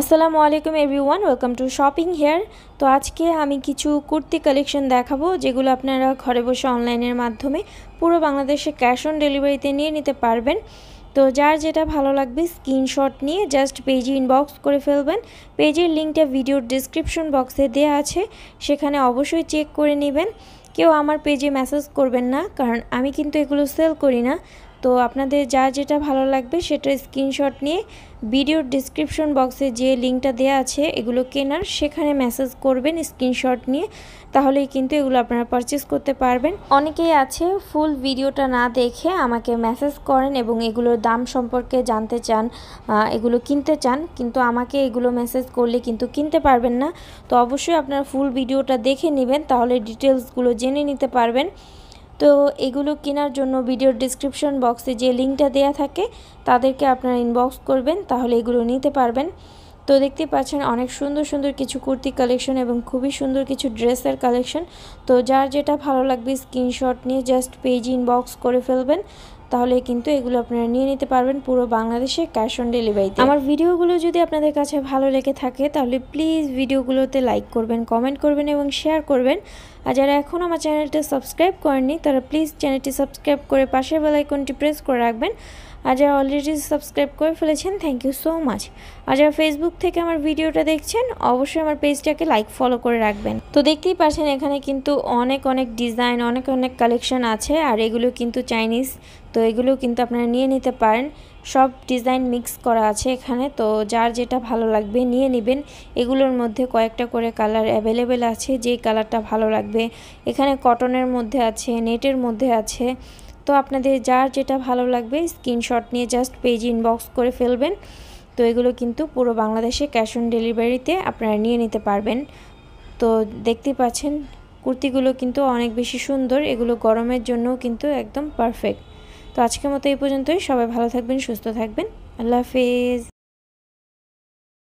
আসসালামু আলাইকুম everyone welcome to shopping here তো আজকে আমি কিছু কুর্তি কালেকশন দেখাবো যেগুলো আপনারা ঘরে বসে অনলাইনের মাধ্যমে পুরো বাংলাদেশে ক্যাশ অন ডেলিভারিতে নিয়ে নিতে পারবেন তো যার যেটা ভালো লাগবে স্ক্রিনশট নিয়ে জাস্ট পেজে ইনবক্স করে ফেলবেন পেজের লিঙ্কটা ভিডিওর ডিসক্রিপশন বক্সে দেওয়া আছে সেখানে অবশ্যই চেক করে নেবেন কেউ আমার পেজে মেসেজ করবেন না কারণ আমি কিন্তু এগুলো সেল করি না তো আপনাদের যা যেটা ভালো লাগবে সেটা স্ক্রিনশট নিয়ে ভিডিওর ডিসক্রিপশন বক্সে যে লিঙ্কটা দেয়া আছে এগুলো কেনার সেখানে মেসেজ করবেন স্ক্রিনশট নিয়ে তাহলেই কিন্তু এগুলো আপনারা পারচেস করতে পারবেন অনেকেই আছে ফুল ভিডিওটা না দেখে আমাকে মেসেজ করেন এবং এগুলোর দাম সম্পর্কে জানতে চান এগুলো কিনতে চান কিন্তু আমাকে এগুলো মেসেজ করলে কিন্তু কিনতে পারবেন না তো অবশ্যই আপনারা ফুল ভিডিওটা দেখে নেবেন তাহলে ডিটেলসগুলো জেনে নিতে পারবেন তো এগুলো কেনার জন্য ভিডিওর ডিসক্রিপশন বক্সে যে লিঙ্কটা দেয়া থাকে তাদেরকে আপনারা ইনবক্স করবেন তাহলে এগুলো নিতে পারবেন তো দেখতে পাচ্ছেন অনেক সুন্দর সুন্দর কিছু কুর্তি কালেকশন এবং খুবই সুন্দর কিছু ড্রেসের কালেকশন তো যার যেটা ভালো লাগবে স্ক্রিনশট নিয়ে জাস্ট পেজ ইনবক্স করে ফেলবেন তাহলে কিন্তু এগুলো আপনারা নিয়ে নিতে পারবেন পুরো বাংলাদেশে ক্যাশ অন ডেলিভারিতে আমার ভিডিওগুলো যদি আপনাদের কাছে ভালো লেগে থাকে তাহলে প্লিজ ভিডিওগুলোতে লাইক করবেন কমেন্ট করবেন এবং শেয়ার করবেন আর যারা এখন আমার চ্যানেলটা সাবস্ক্রাইব করেননি তারা প্লিজ চ্যানেলটি সাবস্ক্রাইব করে পাশের বেলাইকনটি প্রেস করে রাখবেন আর যারা অলরেডি সাবস্ক্রাইব করে ফেলেছেন থ্যাংক ইউ সো মাচ আর যারা ফেসবুক থেকে আমার ভিডিওটা দেখছেন অবশ্যই আমার পেজটাকে লাইক ফলো করে রাখবেন তো দেখতেই পাচ্ছেন এখানে কিন্তু অনেক অনেক ডিজাইন অনেক অনেক কালেকশন আছে আর এগুলো কিন্তু চাইনিজ তো এগুলো কিন্তু আপনারা নিয়ে নিতে পারেন সব ডিজাইন মিক্স করা আছে এখানে তো যার যেটা ভালো লাগবে নিয়ে নেবেন এগুলোর মধ্যে কয়েকটা করে কালার অ্যাভেলেবেল আছে যে কালারটা ভালো লাগবে এখানে কটনের মধ্যে আছে নেটের মধ্যে আছে তো আপনাদের যার যেটা ভালো লাগবে স্ক্রিনশট নিয়ে জাস্ট পেজ ইনবক্স করে ফেলবেন তো এগুলো কিন্তু পুরো বাংলাদেশে ক্যাশ অন ডেলিভারিতে আপনারা নিয়ে নিতে পারবেন তো দেখতে পাচ্ছেন কুর্তিগুলো কিন্তু অনেক বেশি সুন্দর এগুলো গরমের জন্যও কিন্তু একদম পারফেক্ট তো আজকের মতো এই পর্যন্তই সবাই ভালো থাকবেন সুস্থ থাকবেন আল্লাহ হাফেজ